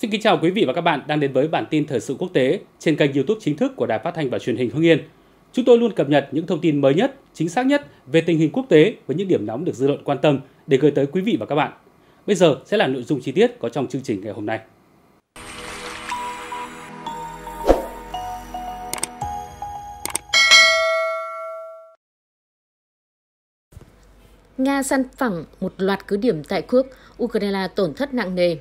Xin kính chào quý vị và các bạn đang đến với bản tin thời sự quốc tế trên kênh YouTube chính thức của Đài Phát thanh và Truyền hình Hưng Yên. Chúng tôi luôn cập nhật những thông tin mới nhất, chính xác nhất về tình hình quốc tế với những điểm nóng được dư luận quan tâm để gửi tới quý vị và các bạn. Bây giờ sẽ là nội dung chi tiết có trong chương trình ngày hôm nay. Nga săn phẳng một loạt cứ điểm tại Quốc, Ukraine tổn thất nặng nề,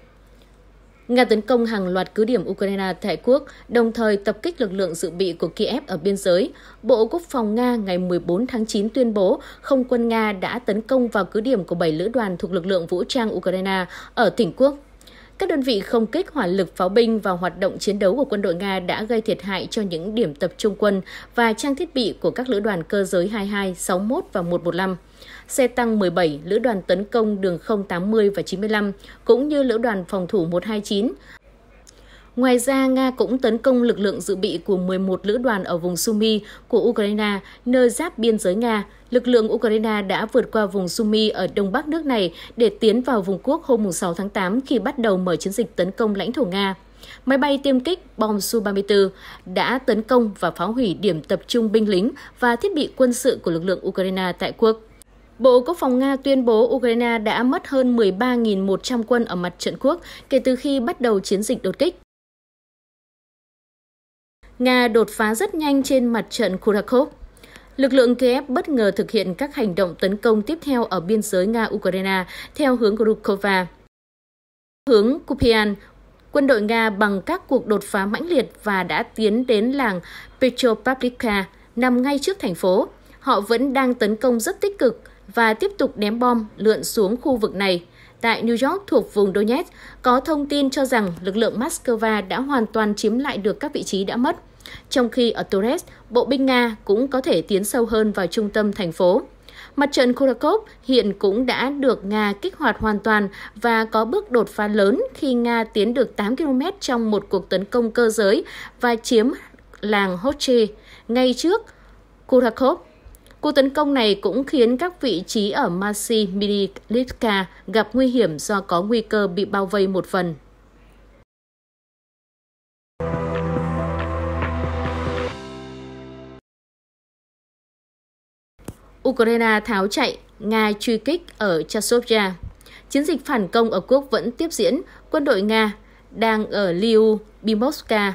Nga tấn công hàng loạt cứ điểm Ukraine tại quốc, đồng thời tập kích lực lượng dự bị của Kiev ở biên giới. Bộ Quốc phòng Nga ngày 14 tháng 9 tuyên bố không quân Nga đã tấn công vào cứ điểm của 7 lữ đoàn thuộc lực lượng vũ trang Ukraine ở tỉnh quốc các đơn vị không kích hỏa lực pháo binh và hoạt động chiến đấu của quân đội Nga đã gây thiệt hại cho những điểm tập trung quân và trang thiết bị của các lữ đoàn cơ giới 22, 61 và 115 xe tăng 17, lữ đoàn tấn công đường 080 và 95, cũng như lữ đoàn phòng thủ 129. Ngoài ra, Nga cũng tấn công lực lượng dự bị của 11 lữ đoàn ở vùng Sumy của Ukraine, nơi giáp biên giới Nga. Lực lượng Ukraine đã vượt qua vùng Sumy ở đông bắc nước này để tiến vào vùng quốc hôm 6 tháng 8 khi bắt đầu mở chiến dịch tấn công lãnh thổ Nga. Máy bay tiêm kích bom Su-34 đã tấn công và phá hủy điểm tập trung binh lính và thiết bị quân sự của lực lượng Ukraine tại quốc. Bộ Quốc phòng Nga tuyên bố Ukraine đã mất hơn 13.100 quân ở mặt trận quốc kể từ khi bắt đầu chiến dịch đột kích. Nga đột phá rất nhanh trên mặt trận Kurakhov. Lực lượng Kiev bất ngờ thực hiện các hành động tấn công tiếp theo ở biên giới Nga-Ukraine theo hướng Krukova. Hướng Kupian, quân đội Nga bằng các cuộc đột phá mãnh liệt và đã tiến đến làng Petropavlivka, nằm ngay trước thành phố. Họ vẫn đang tấn công rất tích cực, và tiếp tục ném bom lượn xuống khu vực này. Tại New York thuộc vùng Donetsk, có thông tin cho rằng lực lượng Moscow đã hoàn toàn chiếm lại được các vị trí đã mất. Trong khi ở Torres, bộ binh Nga cũng có thể tiến sâu hơn vào trung tâm thành phố. Mặt trận Kurakov hiện cũng đã được Nga kích hoạt hoàn toàn và có bước đột phá lớn khi Nga tiến được 8 km trong một cuộc tấn công cơ giới và chiếm làng Hoche ngay trước Kurakov. Cuộc tấn công này cũng khiến các vị trí ở Masi Militska gặp nguy hiểm do có nguy cơ bị bao vây một phần. Ukraine tháo chạy, Nga truy kích ở Chasovia. Chiến dịch phản công ở quốc vẫn tiếp diễn, quân đội Nga đang ở Liu, Bimoska.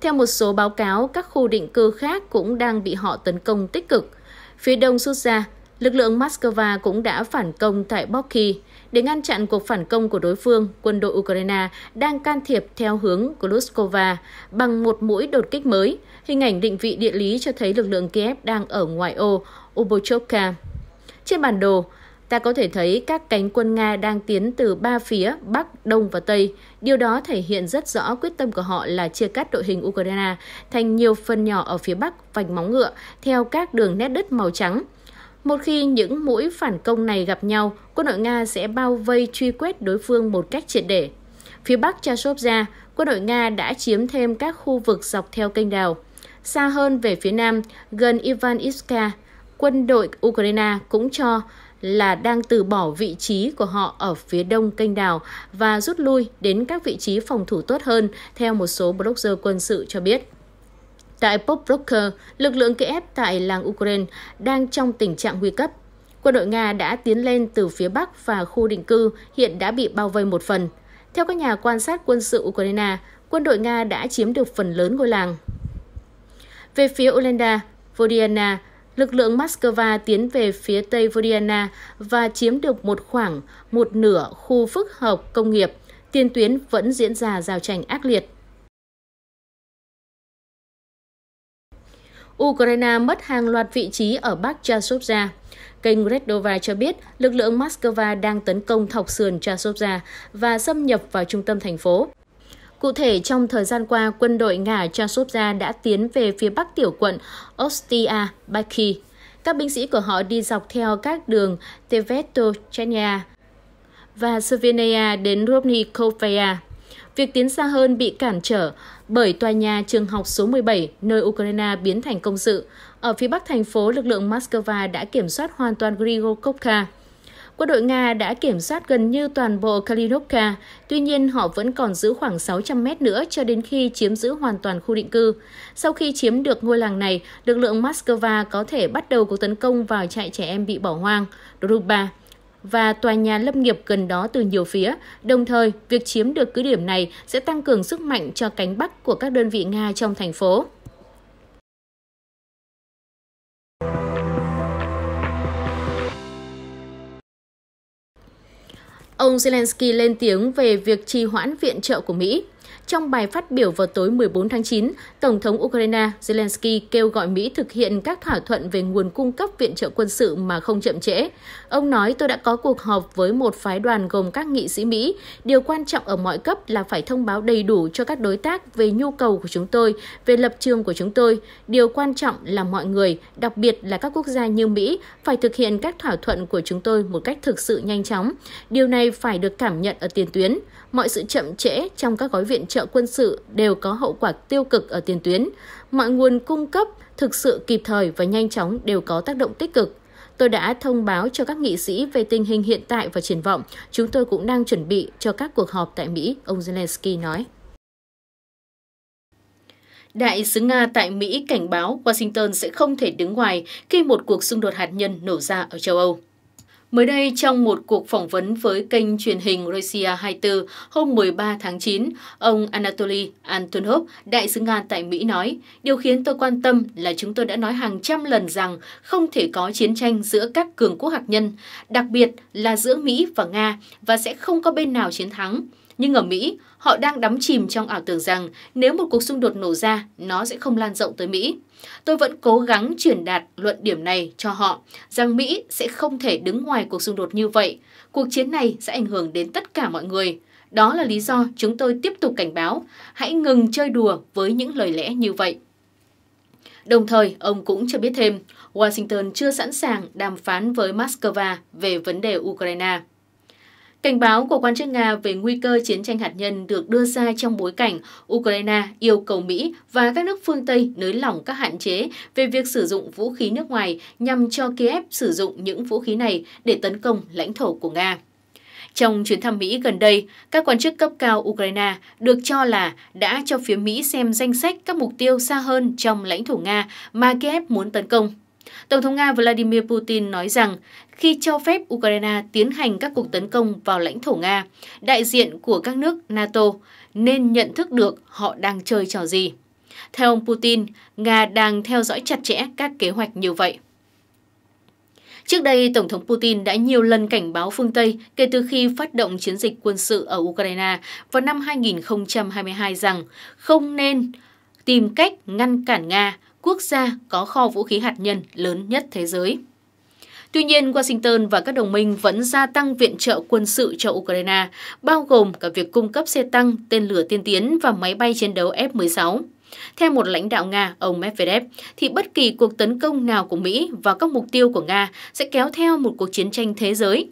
Theo một số báo cáo, các khu định cư khác cũng đang bị họ tấn công tích cực. Phía đông rút ra, lực lượng Moscow cũng đã phản công tại Boki. Để ngăn chặn cuộc phản công của đối phương, quân đội Ukraine đang can thiệp theo hướng Gluskova bằng một mũi đột kích mới. Hình ảnh định vị địa lý cho thấy lực lượng Kiev đang ở ngoại ô Obochovka. Trên bản đồ, Ta có thể thấy các cánh quân Nga đang tiến từ ba phía Bắc, Đông và Tây. Điều đó thể hiện rất rõ quyết tâm của họ là chia cắt đội hình Ukraine thành nhiều phần nhỏ ở phía Bắc vành móng ngựa theo các đường nét đất màu trắng. Một khi những mũi phản công này gặp nhau, quân đội Nga sẽ bao vây truy quét đối phương một cách triệt để. Phía Bắc Chashovia, quân đội Nga đã chiếm thêm các khu vực dọc theo kênh đào. Xa hơn về phía Nam, gần Ivan Iska, quân đội Ukraine cũng cho là đang từ bỏ vị trí của họ ở phía đông kênh đào và rút lui đến các vị trí phòng thủ tốt hơn, theo một số blogger quân sự cho biết. Tại Poproker, lực lượng Kiev tại làng Ukraine đang trong tình trạng nguy cấp. Quân đội Nga đã tiến lên từ phía Bắc và khu định cư hiện đã bị bao vây một phần. Theo các nhà quan sát quân sự Ukraine, quân đội Nga đã chiếm được phần lớn ngôi làng. Về phía Olenda, Vodiana, lực lượng Moscow tiến về phía Tây Vodiana và chiếm được một khoảng một nửa khu phức hợp công nghiệp. Tiền tuyến vẫn diễn ra giao tranh ác liệt. Ukraine mất hàng loạt vị trí ở Bắc Chasovia. Kênh Redova cho biết lực lượng Moscow đang tấn công thọc sườn Chasovia và xâm nhập vào trung tâm thành phố. Cụ thể, trong thời gian qua, quân đội Nga Chasovia đã tiến về phía bắc tiểu quận Ostia Baki. Các binh sĩ của họ đi dọc theo các đường Tevetochenia và Slovenia đến Rovnikovaya. Việc tiến xa hơn bị cản trở bởi tòa nhà trường học số 17 nơi Ukraine biến thành công sự. Ở phía bắc thành phố, lực lượng Moscow đã kiểm soát hoàn toàn Grigorkovka, Quân đội Nga đã kiểm soát gần như toàn bộ Kalinovka, tuy nhiên họ vẫn còn giữ khoảng 600 mét nữa cho đến khi chiếm giữ hoàn toàn khu định cư. Sau khi chiếm được ngôi làng này, lực lượng Moscow có thể bắt đầu cuộc tấn công vào trại trẻ em bị bỏ hoang, Druba và tòa nhà lâm nghiệp gần đó từ nhiều phía. Đồng thời, việc chiếm được cứ điểm này sẽ tăng cường sức mạnh cho cánh bắc của các đơn vị Nga trong thành phố. Ông Zelensky lên tiếng về việc trì hoãn viện trợ của Mỹ. Trong bài phát biểu vào tối 14 tháng 9, Tổng thống Ukraine Zelensky kêu gọi Mỹ thực hiện các thỏa thuận về nguồn cung cấp viện trợ quân sự mà không chậm trễ. Ông nói tôi đã có cuộc họp với một phái đoàn gồm các nghị sĩ Mỹ. Điều quan trọng ở mọi cấp là phải thông báo đầy đủ cho các đối tác về nhu cầu của chúng tôi, về lập trường của chúng tôi. Điều quan trọng là mọi người, đặc biệt là các quốc gia như Mỹ, phải thực hiện các thỏa thuận của chúng tôi một cách thực sự nhanh chóng. Điều này phải được cảm nhận ở tiền tuyến. Mọi sự chậm trễ trong các gói viện trợ quân sự đều có hậu quả tiêu cực ở tiền tuyến. Mọi nguồn cung cấp thực sự kịp thời và nhanh chóng đều có tác động tích cực. Tôi đã thông báo cho các nghị sĩ về tình hình hiện tại và triển vọng. Chúng tôi cũng đang chuẩn bị cho các cuộc họp tại Mỹ, ông Zelensky nói. Đại sứ Nga tại Mỹ cảnh báo Washington sẽ không thể đứng ngoài khi một cuộc xung đột hạt nhân nổ ra ở châu Âu. Mới đây, trong một cuộc phỏng vấn với kênh truyền hình Russia 24 hôm 13 tháng 9, ông Anatoly Antonov, đại sứ Nga tại Mỹ nói, điều khiến tôi quan tâm là chúng tôi đã nói hàng trăm lần rằng không thể có chiến tranh giữa các cường quốc hạt nhân, đặc biệt là giữa Mỹ và Nga, và sẽ không có bên nào chiến thắng. Nhưng ở Mỹ, họ đang đắm chìm trong ảo tưởng rằng nếu một cuộc xung đột nổ ra, nó sẽ không lan rộng tới Mỹ. Tôi vẫn cố gắng truyền đạt luận điểm này cho họ rằng Mỹ sẽ không thể đứng ngoài cuộc xung đột như vậy. Cuộc chiến này sẽ ảnh hưởng đến tất cả mọi người. Đó là lý do chúng tôi tiếp tục cảnh báo, hãy ngừng chơi đùa với những lời lẽ như vậy. Đồng thời, ông cũng cho biết thêm, Washington chưa sẵn sàng đàm phán với Moscow về vấn đề Ukraine. Cảnh báo của quan chức Nga về nguy cơ chiến tranh hạt nhân được đưa ra trong bối cảnh Ukraine yêu cầu Mỹ và các nước phương Tây nới lỏng các hạn chế về việc sử dụng vũ khí nước ngoài nhằm cho Kiev sử dụng những vũ khí này để tấn công lãnh thổ của Nga. Trong chuyến thăm Mỹ gần đây, các quan chức cấp cao Ukraine được cho là đã cho phía Mỹ xem danh sách các mục tiêu xa hơn trong lãnh thổ Nga mà Kiev muốn tấn công. Tổng thống Nga Vladimir Putin nói rằng khi cho phép Ukraine tiến hành các cuộc tấn công vào lãnh thổ Nga, đại diện của các nước NATO nên nhận thức được họ đang chơi trò gì. Theo ông Putin, Nga đang theo dõi chặt chẽ các kế hoạch như vậy. Trước đây, Tổng thống Putin đã nhiều lần cảnh báo phương Tây kể từ khi phát động chiến dịch quân sự ở Ukraine vào năm 2022 rằng không nên tìm cách ngăn cản Nga quốc gia có kho vũ khí hạt nhân lớn nhất thế giới. Tuy nhiên, Washington và các đồng minh vẫn gia tăng viện trợ quân sự cho Ukraine, bao gồm cả việc cung cấp xe tăng, tên lửa tiên tiến và máy bay chiến đấu F-16. Theo một lãnh đạo Nga, ông Medvedev, thì bất kỳ cuộc tấn công nào của Mỹ vào các mục tiêu của Nga sẽ kéo theo một cuộc chiến tranh thế giới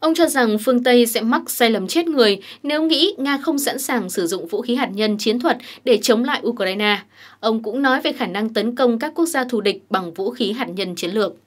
Ông cho rằng phương Tây sẽ mắc sai lầm chết người nếu nghĩ Nga không sẵn sàng sử dụng vũ khí hạt nhân chiến thuật để chống lại Ukraine. Ông cũng nói về khả năng tấn công các quốc gia thù địch bằng vũ khí hạt nhân chiến lược.